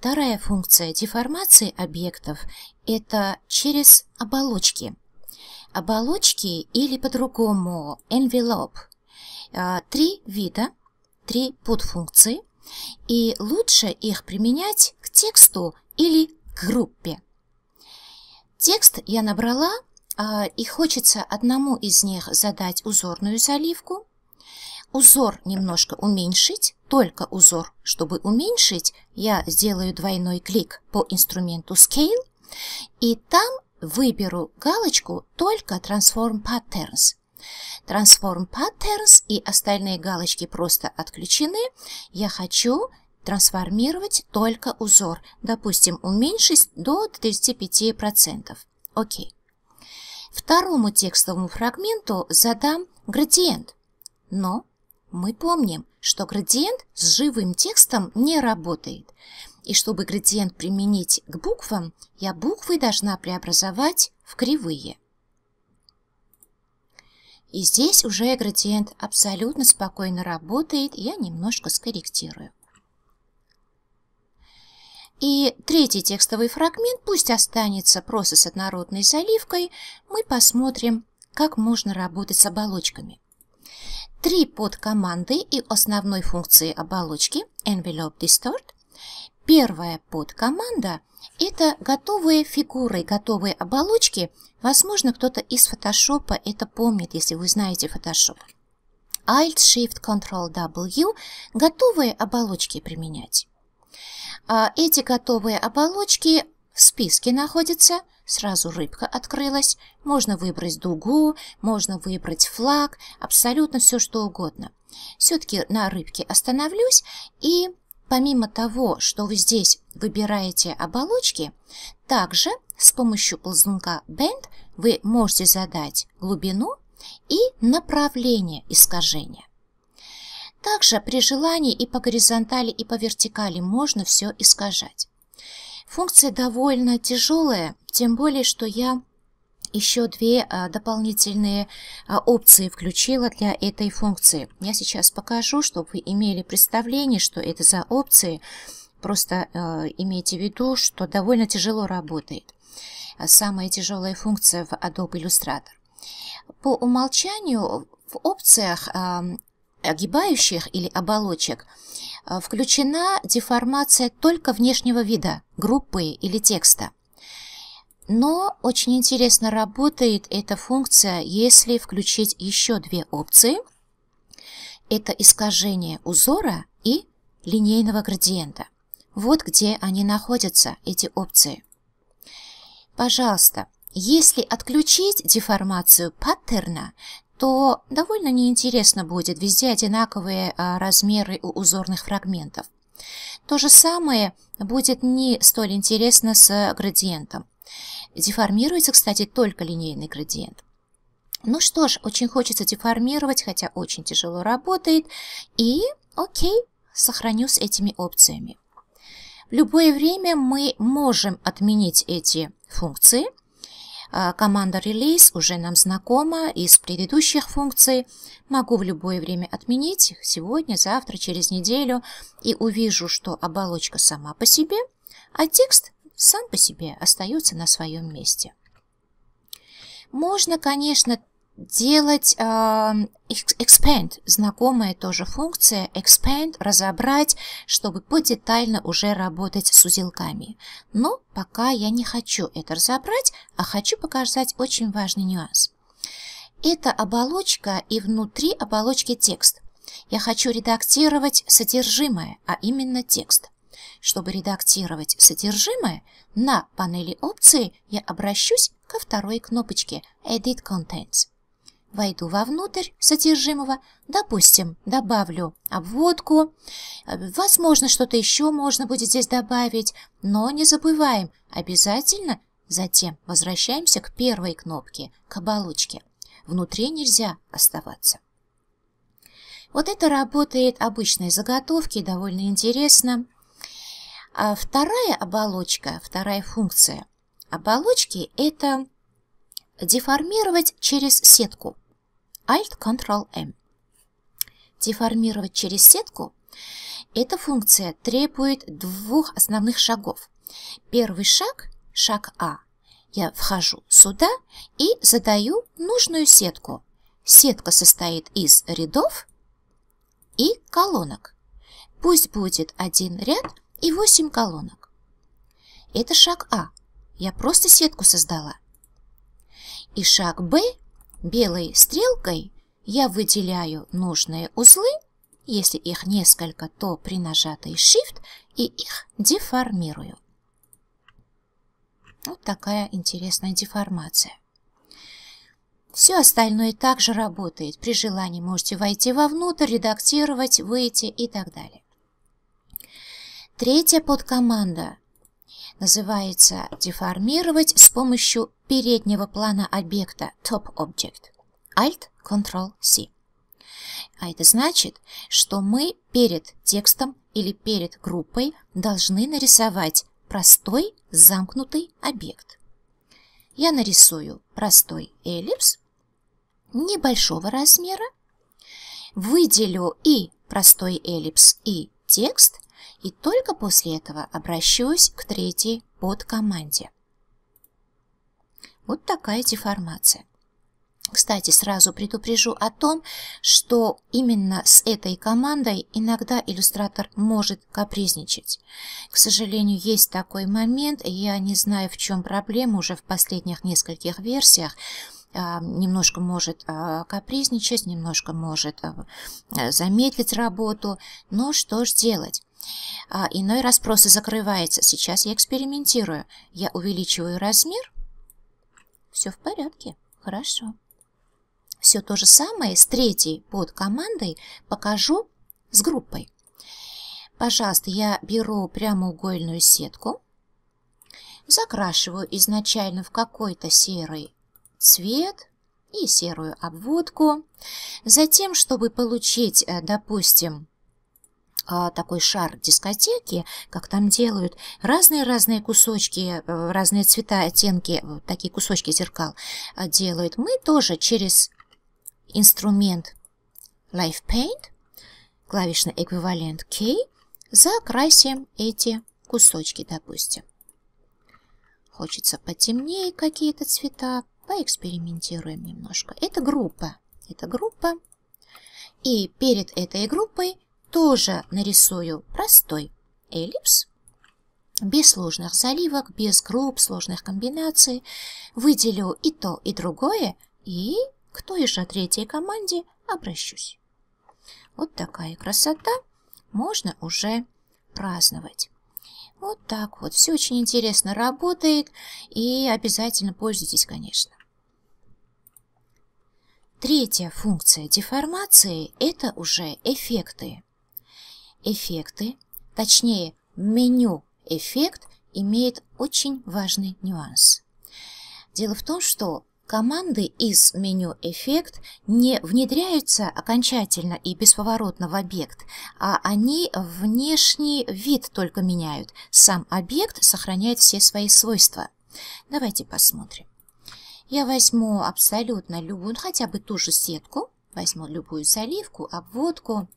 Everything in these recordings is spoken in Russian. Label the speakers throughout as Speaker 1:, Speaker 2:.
Speaker 1: Вторая функция деформации объектов – это через оболочки. Оболочки или по-другому envelope. А, три вида, три подфункции, и лучше их применять к тексту или к группе. Текст я набрала, а, и хочется одному из них задать узорную заливку, узор немножко уменьшить, только узор. Чтобы уменьшить, я сделаю двойной клик по инструменту Scale, и там выберу галочку только Transform Patterns. Transform Patterns и остальные галочки просто отключены. Я хочу трансформировать только узор, допустим, уменьшить до 35%. Окей. Второму текстовому фрагменту задам градиент, но мы помним, что градиент с живым текстом не работает. И чтобы градиент применить к буквам, я буквы должна преобразовать в кривые. И здесь уже градиент абсолютно спокойно работает, я немножко скорректирую. И третий текстовый фрагмент пусть останется просто с однородной заливкой, мы посмотрим, как можно работать с оболочками три подкоманды и основной функции оболочки Envelope Distort. Первая подкоманда – это готовые фигуры, готовые оболочки. Возможно, кто-то из фотошопа это помнит, если вы знаете Photoshop. Alt-Shift-Ctrl-W – готовые оболочки применять. А эти готовые оболочки в списке находятся – Сразу рыбка открылась, можно выбрать дугу, можно выбрать флаг, абсолютно все что угодно. Все-таки на рыбке остановлюсь и помимо того, что вы здесь выбираете оболочки, также с помощью ползунка Bend вы можете задать глубину и направление искажения. Также при желании и по горизонтали, и по вертикали можно все искажать. Функция довольно тяжелая, тем более, что я еще две а, дополнительные а, опции включила для этой функции. Я сейчас покажу, чтобы вы имели представление, что это за опции. Просто а, имейте в виду, что довольно тяжело работает. Самая тяжелая функция в Adobe Illustrator. По умолчанию в опциях огибающих или оболочек включена деформация только внешнего вида, группы или текста. Но очень интересно работает эта функция, если включить еще две опции. Это искажение узора и линейного градиента. Вот где они находятся, эти опции. Пожалуйста, если отключить деформацию паттерна, то довольно неинтересно будет, везде одинаковые а, размеры у узорных фрагментов. То же самое будет не столь интересно с э, градиентом. Деформируется, кстати, только линейный градиент. Ну что ж, очень хочется деформировать, хотя очень тяжело работает. И окей, сохраню с этими опциями. В любое время мы можем отменить эти функции. А, команда release уже нам знакома из предыдущих функций. Могу в любое время отменить, их сегодня, завтра, через неделю, и увижу, что оболочка сама по себе, а текст сам по себе остается на своем месте. Можно, конечно, делать э, expand, знакомая тоже функция expand, разобрать, чтобы подетально уже работать с узелками. Но пока я не хочу это разобрать, а хочу показать очень важный нюанс. Это оболочка и внутри оболочки текст. Я хочу редактировать содержимое, а именно текст. Чтобы редактировать содержимое, на панели опции я обращусь ко второй кнопочке Edit Contents. Войду вовнутрь содержимого, допустим, добавлю обводку, возможно, что-то еще можно будет здесь добавить, но не забываем, обязательно затем возвращаемся к первой кнопке, к оболочке. Внутри нельзя оставаться. Вот это работает обычной заготовки, довольно интересно. А вторая оболочка, вторая функция оболочки – это деформировать через сетку. Alt-Ctrl-M. Деформировать через сетку – эта функция требует двух основных шагов. Первый шаг – шаг А. Я вхожу сюда и задаю нужную сетку. Сетка состоит из рядов и колонок. Пусть будет один ряд и 8 колонок. Это шаг А. Я просто сетку создала. И шаг Б. Белой стрелкой я выделяю нужные узлы, если их несколько, то при нажатой Shift и их деформирую. Вот такая интересная деформация. Все остальное также работает. При желании можете войти вовнутрь, редактировать, выйти и так далее. Третья подкоманда называется «Деформировать с помощью переднего плана объекта Top Object» Alt Ctrl C. А это значит, что мы перед текстом или перед группой должны нарисовать простой замкнутый объект. Я нарисую простой эллипс небольшого размера, выделю и простой эллипс, и текст – и только после этого обращусь к третьей подкоманде. Вот такая деформация. Кстати, сразу предупрежу о том, что именно с этой командой иногда иллюстратор может капризничать. К сожалению, есть такой момент, я не знаю, в чем проблема уже в последних нескольких версиях, а, немножко может а, капризничать, немножко может а, замедлить работу, но что ж делать? А, иной раз просто закрывается. Сейчас я экспериментирую. Я увеличиваю размер. Все в порядке. Хорошо. Все то же самое с третьей под командой покажу с группой. Пожалуйста, я беру прямоугольную сетку, закрашиваю изначально в какой-то серый цвет и серую обводку. Затем, чтобы получить, э, допустим, а, такой шар дискотеки, как там делают разные-разные кусочки, э, разные цвета, оттенки, э, такие кусочки зеркал а, делают, мы тоже через инструмент Life Paint, клавишный эквивалент K, закрасим эти кусочки, допустим. Хочется потемнее какие-то цвета, поэкспериментируем немножко. Это группа, это группа. И перед этой группой тоже нарисую простой эллипс, без сложных заливок, без групп, сложных комбинаций. Выделю и то, и другое, и к той же третьей команде обращусь. Вот такая красота. Можно уже праздновать. Вот так вот. Все очень интересно работает. И обязательно пользуйтесь, конечно. Третья функция деформации – это уже эффекты эффекты, точнее меню эффект имеет очень важный нюанс. Дело в том, что команды из меню «Эффект» не внедряются окончательно и бесповоротно в объект, а они внешний вид только меняют. Сам объект сохраняет все свои свойства. Давайте посмотрим. Я возьму абсолютно любую, хотя бы ту же сетку, Возьму любую заливку, обводку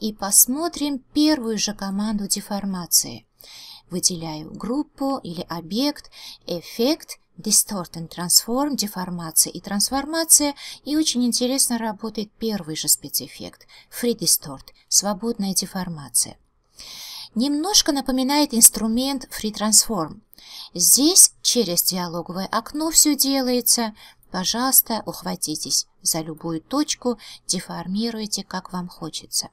Speaker 1: и посмотрим первую же команду деформации. Выделяю группу или объект, эффект, Distort and Transform, деформация и трансформация. И очень интересно работает первый же спецэффект – Free Distort, свободная деформация. Немножко напоминает инструмент Free Transform. Здесь через диалоговое окно все делается, Пожалуйста, ухватитесь за любую точку, деформируйте, как вам хочется.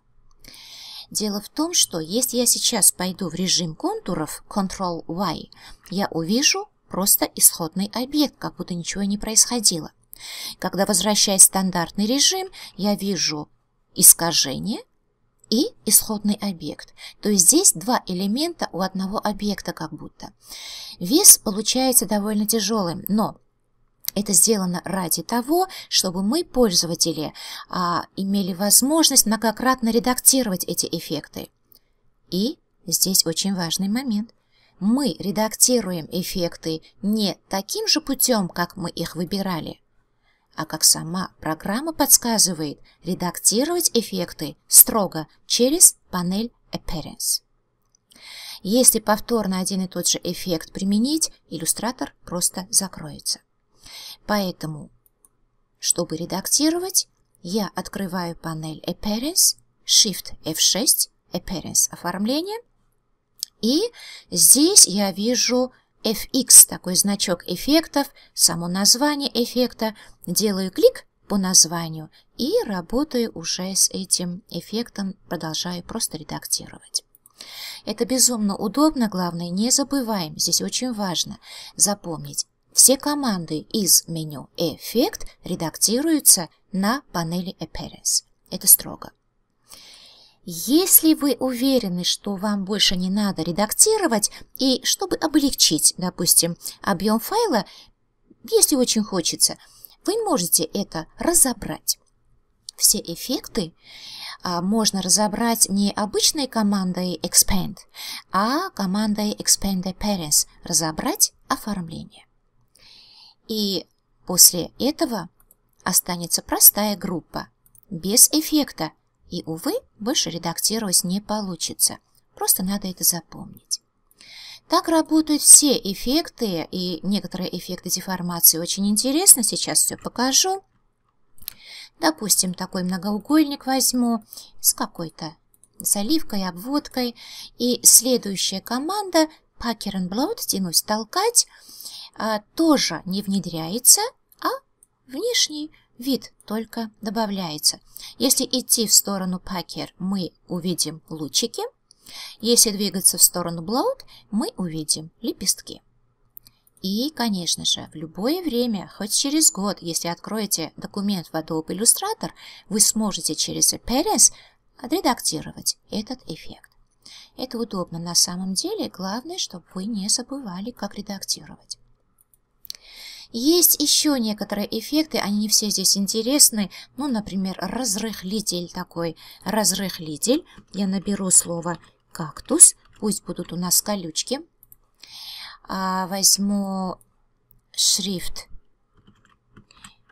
Speaker 1: Дело в том, что если я сейчас пойду в режим контуров Ctrl-Y, я увижу просто исходный объект, как будто ничего не происходило. Когда возвращаюсь в стандартный режим, я вижу искажение и исходный объект. То есть здесь два элемента у одного объекта как будто. Вес получается довольно тяжелым, но это сделано ради того, чтобы мы, пользователи, а, имели возможность многократно редактировать эти эффекты. И здесь очень важный момент. Мы редактируем эффекты не таким же путем, как мы их выбирали, а как сама программа подсказывает, редактировать эффекты строго через панель Appearance. Если повторно один и тот же эффект применить, иллюстратор просто закроется. Поэтому, чтобы редактировать, я открываю панель Appearance, Shift F6, Appearance оформление, и здесь я вижу FX, такой значок эффектов, само название эффекта. Делаю клик по названию и работаю уже с этим эффектом, продолжаю просто редактировать. Это безумно удобно, главное не забываем, здесь очень важно запомнить, все команды из меню «Эффект» редактируются на панели Appearance. Это строго. Если вы уверены, что вам больше не надо редактировать, и чтобы облегчить, допустим, объем файла, если очень хочется, вы можете это разобрать. Все эффекты а, можно разобрать не обычной командой Expand, а командой Expand Appearance – разобрать оформление. И после этого останется простая группа, без эффекта, и, увы, больше редактировать не получится. Просто надо это запомнить. Так работают все эффекты, и некоторые эффекты деформации очень интересны. Сейчас все покажу. Допустим, такой многоугольник возьму с какой-то заливкой, обводкой. И следующая команда Пакеренблот, тянуть, толкать, а, тоже не внедряется, а внешний вид только добавляется. Если идти в сторону пакер, мы увидим лучики. Если двигаться в сторону блоут, мы увидим лепестки. И, конечно же, в любое время, хоть через год, если откроете документ в Adobe Illustrator, вы сможете через Appearance отредактировать этот эффект. Это удобно на самом деле, главное, чтобы вы не забывали, как редактировать. Есть еще некоторые эффекты, они не все здесь интересны. Ну, например, разрыхлитель такой. Разрыхлитель. Я наберу слово кактус. Пусть будут у нас колючки. А, возьму шрифт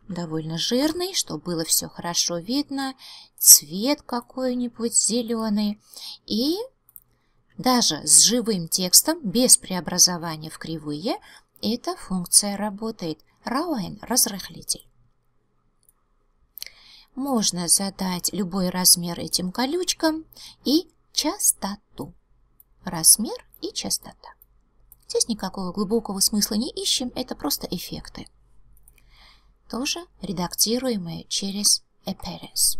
Speaker 1: довольно жирный, чтобы было все хорошо видно. Цвет какой-нибудь зеленый. И даже с живым текстом, без преобразования в кривые, эта функция работает. Рауэн – разрыхлитель. Можно задать любой размер этим колючкам и частоту. Размер и частота. Здесь никакого глубокого смысла не ищем, это просто эффекты. Тоже редактируемые через Appearance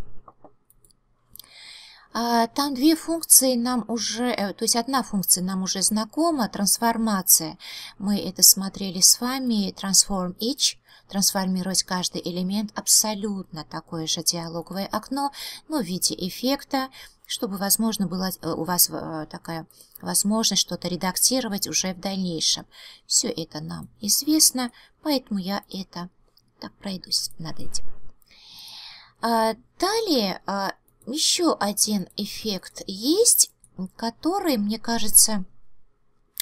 Speaker 1: а, там две функции нам уже, э, то есть одна функция нам уже знакома, трансформация. Мы это смотрели с вами, transform each, трансформировать каждый элемент абсолютно такое же диалоговое окно, но в виде эффекта, чтобы, возможно, была э, у вас э, такая возможность что-то редактировать уже в дальнейшем. Все это нам известно, поэтому я это так пройдусь над этим. А, далее а, еще один эффект есть, который, мне кажется,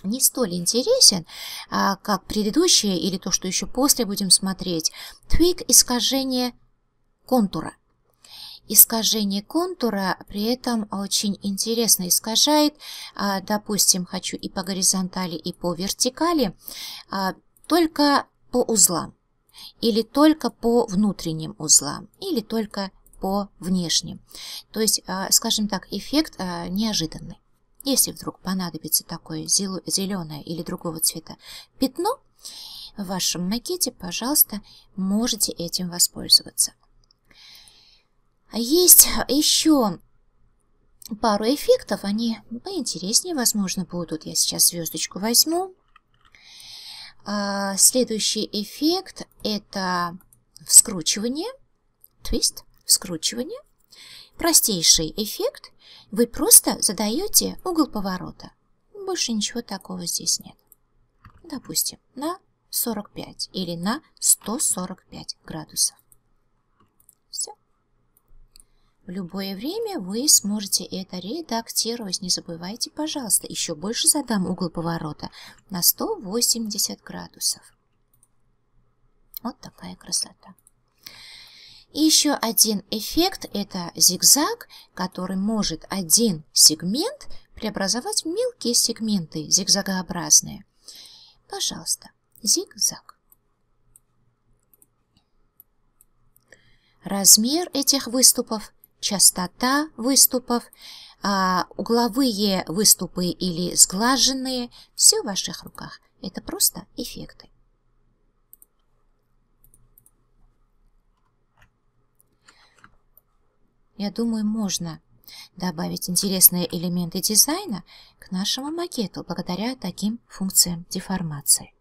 Speaker 1: не столь интересен, а, как предыдущие или то, что еще после будем смотреть. Твик – искажение контура. Искажение контура при этом очень интересно искажает. А, допустим, хочу и по горизонтали, и по вертикали, а, только по узлам или только по внутренним узлам, или только по внешним. То есть, а, скажем так, эффект а, неожиданный. Если вдруг понадобится такое зеленое или другого цвета пятно в вашем макете, пожалуйста, можете этим воспользоваться. А есть еще пару эффектов, они поинтереснее, возможно, будут. Я сейчас звездочку возьму. Следующий эффект – это вскручивание, твист скручивания. Простейший эффект. Вы просто задаете угол поворота. Больше ничего такого здесь нет. Допустим, на 45 или на 145 градусов. Все. В любое время вы сможете это редактировать. Не забывайте, пожалуйста, еще больше задам угол поворота на 180 градусов. Вот такая красота. И еще один эффект – это зигзаг, который может один сегмент преобразовать в мелкие сегменты, зигзагообразные. Пожалуйста, зигзаг. Размер этих выступов, частота выступов, а, угловые выступы или сглаженные – все в ваших руках. Это просто эффекты. Я думаю, можно добавить интересные элементы дизайна к нашему макету благодаря таким функциям деформации.